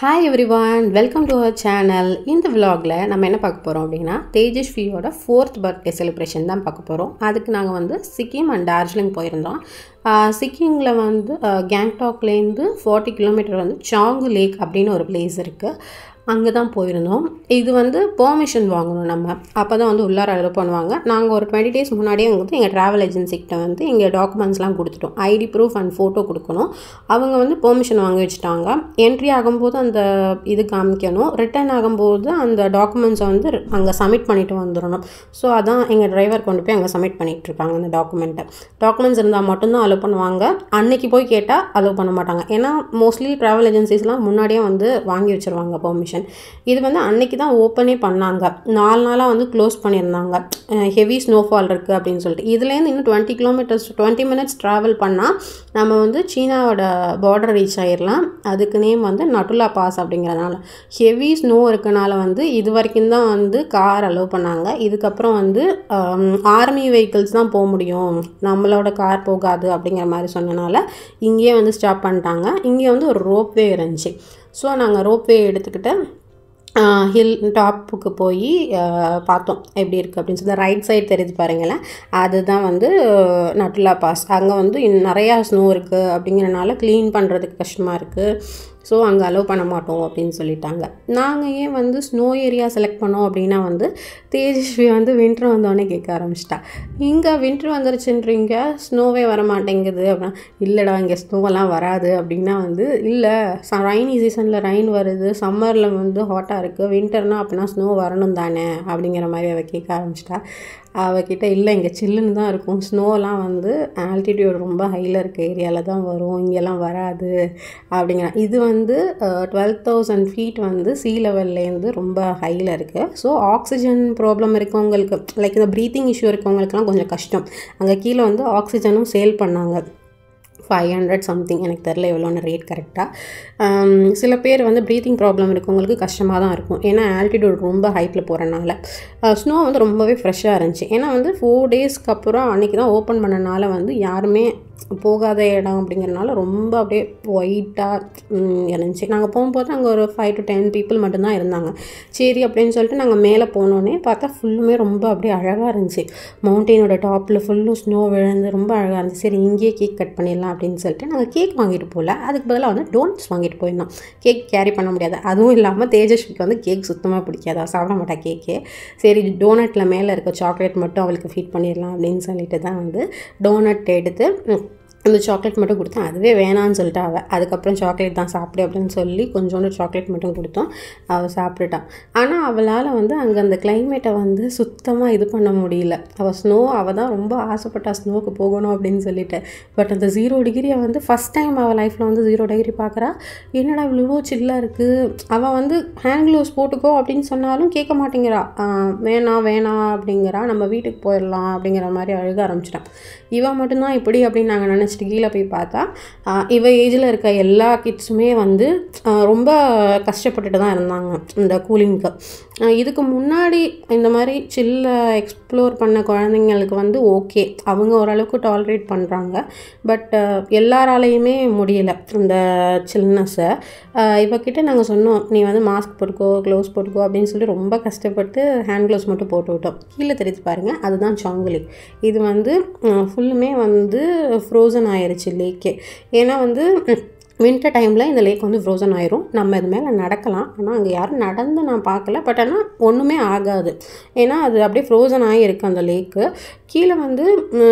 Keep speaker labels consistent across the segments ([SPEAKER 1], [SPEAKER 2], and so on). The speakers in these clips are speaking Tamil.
[SPEAKER 1] hi everyone welcome to our channel இந்த விலாகில் நம்ம என்ன பார்க்க போகிறோம் அப்படின்னா தேஜஸ்வியோட ஃபோர்த் பர்த்டே செலிப்ரேஷன் தான் பார்க்க போகிறோம் அதுக்கு நாங்கள் வந்து சிக்கிம் அண்ட் டார்ஜிலிங் போயிருந்தோம் சிக்கிமில் வந்து கேங்டாக்லேருந்து ஃபார்ட்டி கிலோமீட்டர் வந்து சாங்கு லேக் அப்படின்னு ஒரு பிளேஸ் இருக்குது அங்கே தான் போயிருந்தோம் இது வந்து பெர்மிஷன் வாங்கணும் நம்ம அப்போ தான் வந்து உள்ளார அலோ பண்ணுவாங்க நாங்கள் ஒரு டுவெண்ட்டி டேஸ் முன்னாடியே வந்து எங்கள் ட்ராவல் ஏஜென்சிக்கிட்ட வந்து எங்கள் டாக்குமெண்ட்ஸ்லாம் கொடுத்துட்டோம் ஐடி ப்ரூஃப் அண்ட் ஃபோட்டோ கொடுக்கணும் அவங்க வந்து பெர்மிஷன் வாங்கி வச்சுட்டாங்க என்ட்ரி ஆகும்போது அந்த இது காமிக்கணும் ரிட்டர்ன் ஆகும்போது அந்த டாக்குமெண்ட்ஸை வந்து அங்கே சப்மிட் பண்ணிவிட்டு வந்துடணும் ஸோ அதான் எங்கள் டிரைவர் கொண்டு போய் அங்கே சப்மிட் பண்ணிகிட்ருப்பாங்க அந்த டாக்குமெண்ட்டை டாக்குமெண்ட்ஸ் இருந்தால் மட்டும்தான் அலோ பண்ணுவாங்க அன்னைக்கு போய் கேட்டால் அலோ பண்ண மாட்டாங்க ஏன்னா மோஸ்ட்லி ட்ராவல் ஏஜென்சிஸ்லாம் முன்னாடியே வந்து வாங்கி வச்சுருவாங்க பெர்மிஷன் ஸ்டேஷன் இது வந்து அன்னைக்கு தான் ஓப்பனே பண்ணாங்க நாலு நாளாக வந்து க்ளோஸ் பண்ணியிருந்தாங்க ஹெவி ஸ்னோஃபால் இருக்குது அப்படின்னு சொல்லிட்டு இதுலேருந்து இன்னும் twenty kilometres twenty minutes travel பண்ணால் நம்ம வந்து சீனாவோட பார்டர் ரீச் ஆயிடலாம் அதுக்கு நேம் வந்து நட்டுலா பாஸ் அப்படிங்கிறதுனால ஹெவி ஸ்னோ இருக்கனால வந்து இது வரைக்கும் தான் வந்து கார் அலோவ் பண்ணாங்க இதுக்கப்புறம் வந்து ஆர்மி வெஹிக்கிள்ஸ் தான் போக முடியும் நம்மளோட கார் போகாது அப்படிங்கிற மாதிரி சொன்னனால இங்கேயே வந்து ஸ்டாப் பண்ணிட்டாங்க இங்கே வந்து ஒரு ரோப்வே இருந்துச்சு ஸோ நாங்கள் ரோப்வே எடுத்துக்கிட்டு ஹில் டாப்புக்கு போய் பார்த்தோம் எப்படி இருக்குது அப்படின்னு சொல்லி ரைட் சைடு தெரிஞ்சு பாருங்களேன் அதுதான் வந்து நட்டுலா பாஸ் அங்கே வந்து நிறையா ஸ்னோ இருக்குது அப்படிங்கிறனால க்ளீன் பண்ணுறதுக்கு கஷ்டமாக இருக்குது ஸோ அங்கே அலோவ் பண்ண மாட்டோம் அப்படின்னு சொல்லிட்டாங்க நாங்கள் ஏன் வந்து ஸ்னோ ஏரியா செலக்ட் பண்ணோம் அப்படின்னா வந்து தேஜஸ்வி வந்து வின்ட்ரு வந்தோடனே கேட்க ஆரம்பிச்சிட்டா இங்கே வின்ட்ரு வந்துருச்சுன்றீங்க ஸ்னோவே வர மாட்டேங்குது அப்படின்னா இல்லைடா இங்கே ஸ்னோவெல்லாம் வராது அப்படின்னா வந்து இல்லை ரைனி சீசனில் ரைன் வருது சம்மரில் வந்து ஹாட்டாக இருக்குது வின்டர்னால் அப்படின்னா ஸ்னோ வரணும் தானே அப்படிங்கிற மாதிரி அவள் கேட்க ஆரம்பிச்சிட்டா அவகிட்ட இல்லை இங்கே சில்லுன்னு தான் இருக்கும் ஸ்னோலாம் வந்து ஆல்டிடியூட் ரொம்ப ஹையில் இருக்க ஏரியாவில் தான் வரும் இங்கெல்லாம் வராது அப்படிங்கிற இது வந்து டுவெல் தௌசண்ட் ஃபீட் வந்து சீ லெவல்லேருந்து ரொம்ப ஹையில் இருக்குது ஸோ ஆக்சிஜன் ப்ராப்ளம் இருக்கவங்களுக்கு லைக் இந்த ப்ரீத்திங் இஷ்யூ இருக்கவங்களுக்குலாம் கொஞ்சம் கஷ்டம் அங்கே கீழே வந்து ஆக்சிஜனும் சேல் பண்ணாங்க ஃபைவ் ஹண்ட்ரட் சம்திங் எனக்கு தெரில எவ்வளோன்னு ரேட் கரெக்டாக சில பேர் வந்து ப்ரீத்திங் ப்ராப்ளம் இருக்கவங்களுக்கு கஷ்டமாக தான் இருக்கும் ஏன்னா ஆல்டிடியூட் ரொம்ப ஹைட்டில் போகிறனால ஸ்னோ வந்து ரொம்பவே ஃப்ரெஷ்ஷாக இருந்துச்சு ஏன்னா வந்து ஃபோர் டேஸ்க்கு அப்புறம் அன்றைக்கி தான் ஓப்பன் பண்ணனால வந்து யாருமே போகாத இடம் அப்படிங்கிறனால ரொம்ப அப்படியே ஒயிட்டாக இருந்துச்சு நாங்கள் போகும்போது அங்கே ஒரு ஃபைவ் டு டென் பீப்புள் மட்டும்தான் இருந்தாங்க சரி அப்படின்னு சொல்லிட்டு நாங்கள் மேலே போனோன்னே பார்த்தா ஃபுல்லுமே ரொம்ப அப்படியே அழகாக இருந்துச்சு மவுண்டெயினோட டாப்பில் ஃபுல்லும் ஸ்னோ விழுந்து ரொம்ப அழகாக இருந்துச்சு சரி இங்கேயே கேக் கட் பண்ணிடலாம் அப்படின்னு சொல்லிட்டு நாங்கள் கேக் வாங்கிட்டு போகல அதுக்கு பதிலாக வந்து டோனட்ஸ் வாங்கிட்டு போயிருந்தோம் கேக் கேரி பண்ண முடியாது அதுவும் இல்லாமல் தேஜஸ்விக்கு வந்து கேக் சுத்தமாக பிடிக்காது அவள் சாப்பிட மாட்டா கேக்கே சரி டோனட்டில் மேலே இருக்க சாக்லேட் மட்டும் அவளுக்கு ஃபீட் பண்ணிடலாம் அப்படின்னு சொல்லிட்டு தான் வந்து டோனட் எடுத்து அந்த சாக்லேட் மட்டும் கொடுத்தோம் அதுவே வேணான்னு சொல்லிட்டு அவள் அதுக்கப்புறம் சாக்லேட் தான் சாப்பிடு அப்படின்னு சொல்லி கொஞ்சோண்டு சாக்லேட் மட்டும் கொடுத்தோம் அவள் சாப்பிட்டுட்டான் ஆனால் அவளால் வந்து அங்கே அந்த கிளைமேட்டை வந்து சுத்தமாக இது பண்ண முடியல அவள் ஸ்னோ அவள் தான் ரொம்ப ஆசைப்பட்டா ஸ்னோவுக்கு போகணும் அப்படின்னு சொல்லிட்டு பட் அந்த ஜீரோ டிகிரியை வந்து ஃபஸ்ட் டைம் அவள் லைஃப்பில் வந்து ஜீரோ டிகிரி பார்க்குறா என்னடா இவ்வளோ சில்லாக இருக்குது அவள் வந்து ஹேண்ட் க்ளோவ்ஸ் போட்டுக்கோ அப்படின்னு சொன்னாலும் கேட்க மாட்டேங்கிறா வேணாம் வேணாம் அப்படிங்கிறா நம்ம வீட்டுக்கு போயிடலாம் அப்படிங்கிற மாதிரி அழுக ஆரம்பிச்சிட்டான் இவன் மட்டும்தான் இப்படி அப்படின்னு நாங்கள் நினச்சி கீழே போய் பார்த்தா இவ ஏஜில் இருக்க எல்லா கிட்ஸுமே வந்து ரொம்ப கஷ்டப்பட்டுட்டு தான் இருந்தாங்க இந்த கூலிங்க்கு இதுக்கு முன்னாடி இந்த மாதிரி சில்ல எக்ஸ்ப்ளோர் பண்ண குழந்தைங்களுக்கு வந்து ஓகே அவங்க ஓரளவுக்கு டாலரேட் பண்ணுறாங்க பட் எல்லாராலையுமே முடியல இந்த சில்னஸை இவக்கிட்ட நாங்கள் சொன்னோம் நீ வந்து மாஸ்க் போட்டுக்கோ க்ளவுஸ் போட்டுக்கோ அப்படின்னு சொல்லி ரொம்ப கஷ்டப்பட்டு ஹேண்ட் க்ளவுஸ் மட்டும் போட்டு விட்டோம் கீழே தெரிவித்து பாருங்கள் அதுதான் சாங்குலி இது வந்து ஃபுல்லுமே வந்து ஃப்ரோசன் ஆயிடுச்சு லேக்கே ஏன்னா வந்து வின்டர் டைமில் இந்த லேக் வந்து ஃப்ரோசன் ஆயிரும் நம்ம இது மேலே நடக்கலாம் ஆனால் அங்கே யாரும் நடந்து நான் பார்க்கல பட் ஆனால் ஒன்றுமே ஆகாது ஏன்னா அது அப்படியே ஃப்ரோசன் ஆகியிருக்கு அந்த லேக்கு கீழே வந்து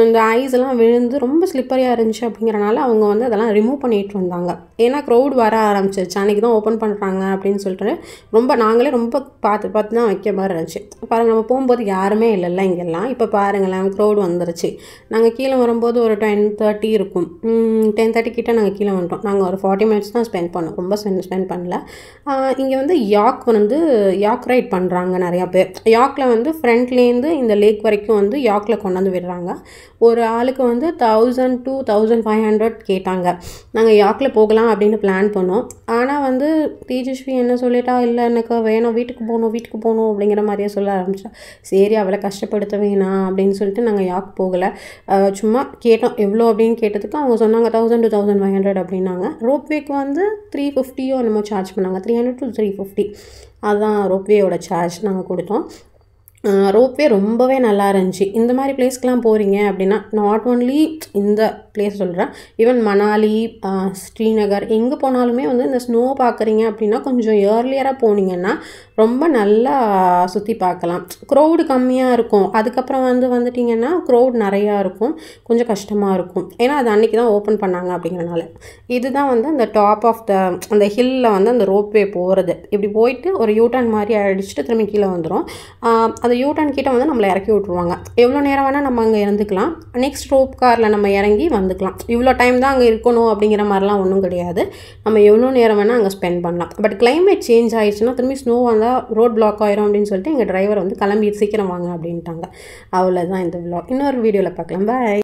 [SPEAKER 1] இந்த ஐஸ் எல்லாம் விழுந்து ரொம்ப ஸ்லிப்பரியாக இருந்துச்சு அப்படிங்கிறனால அவங்க வந்து அதெல்லாம் ரிமூவ் பண்ணிகிட்டு இருந்தாங்க ஏன்னா க்ரௌட் வர ஆரம்பிச்சிருச்சு அன்றைக்கி தான் ஓப்பன் பண்ணுறாங்க அப்படின்னு சொல்லிட்டு ரொம்ப நாங்களே ரொம்ப பார்த்து பார்த்து தான் வைக்க மாதிரி இருந்துச்சு பாருங்கள் நம்ம போகும்போது யாருமே இல்லைல்ல இங்கெல்லாம் இப்போ பாருங்களேன் க்ரௌட் வந்துருச்சு நாங்கள் கீழே வரும்போது ஒரு டென் தேர்ட்டி இருக்கும் டென் தேர்ட்டி கிட்டே நாங்கள் கீழே வந்துட்டோம் நாங்கள் ஒரு ஃபார்ட்டி மினிட்ஸ் தான் ஸ்பெண்ட் பண்ணோம் ரொம்ப ஸ்பெண்ட் ஸ்பெண்ட் பண்ணல இங்கே வந்து யாக் வந்து யாக் ரைட் பண்ணுறாங்க நிறையா பேர் யாக்கில் வந்து ஃப்ரண்ட்லேருந்து இந்த லேக் வரைக்கும் வந்து யாக்கில் கொண்டாந்து விடுறாங்க ஒரு ஆளுக்கு வந்து thousand two thousand five hundred கேட்டாங்க நாங்கள் யாக்கில் போகலாம் அப்படின்னு பிளான் பண்ணோம் ஆனால் வந்து தேஜஸ்வி என்ன சொல்லிட்டா இல்லை எனக்கு வேணும் வீட்டுக்கு போகணும் வீட்டுக்கு போகணும் அப்படிங்கிற மாதிரியே சொல்ல ஆரம்பிச்சா சரி அவளை கஷ்டப்படுத்த வேணாம் அப்படின்னு சொல்லிட்டு நாங்கள் யாக் போகலை சும்மா கேட்டோம் எவ்வளோ அப்படின்னு கேட்டதுக்கு அவங்க சொன்னாங்க thousand two thousand five hundred அப்படின்னாங்க ரோப்வேக்கு வந்து த்ரீ ஃபிஃப்டியோ என்னமோ சார்ஜ் பண்ணாங்க three hundred to three fifty அதுதான் ரோப்வேயோட சார்ஜ் நாங்கள் கொடுத்தோம் ரோப்வே ரொம்பவே நல்லா இருந்துச்சு இந்த மாதிரி பிளேஸ்க்கெலாம் போகிறீங்க அப்படின்னா நாட் ஓன்லி இந்த பிளேஸ் சொல்கிறேன் ஈவன் மணாலி ஸ்ரீநகர் எங்கே போனாலுமே வந்து இந்த ஸ்னோ பார்க்குறீங்க அப்படின்னா கொஞ்சம் ஏர்லியராக போனீங்கன்னா ரொம்ப நல்லா சுற்றி பார்க்கலாம் க்ரௌடு கம்மியாக இருக்கும் அதுக்கப்புறம் வந்து வந்துட்டிங்கன்னா க்ரௌட் நிறையா இருக்கும் கொஞ்சம் கஷ்டமாக இருக்கும் ஏன்னா அது அன்றைக்கி தான் ஓப்பன் பண்ணாங்க அப்படிங்கிறனால இதுதான் வந்து அந்த டாப் ஆஃப் த அந்த ஹில்லில் வந்து அந்த ரோப்வே போகிறது இப்படி போயிட்டு ஒரு யூட்டர்ன் மாதிரி அடிச்சுட்டு திரும்பி கீழே வந்துடும் அந்த யூட்டர்ன் கிட்டே வந்து நம்மளை இறக்கி விட்ருவாங்க எவ்வளோ நேரம் வேணால் நம்ம அங்கே இருந்துக்கலாம் நெக்ஸ்ட் ரோப் காரில் நம்ம இறங்கி வந்துக்கலாம் இவ்வளோ டைம் தான் அங்கே இருக்கணும் அப்படிங்கிற மாதிரிலாம் ஒன்றும் கிடையாது நம்ம எவ்வளோ நேரம் வேணால் அங்கே ஸ்பெண்ட் பண்ணலாம் பட் கிளைமேட் சேஞ்ச் ஆகிடுச்சுன்னா திரும்பி ஸ்னோ வந்தால் அதனால் ரோட் பிளாக் ஆயிரும் அப்படின்னு சொல்லிட்டு எங்கள் டிரைவர் வந்து கிளம்பி சீக்கிரம் வாங்க அப்படின்ட்டாங்க அவ்வளோதான் இந்த பிளாக் இன்னொரு வீடியோவில் பார்க்கலாம் பாய்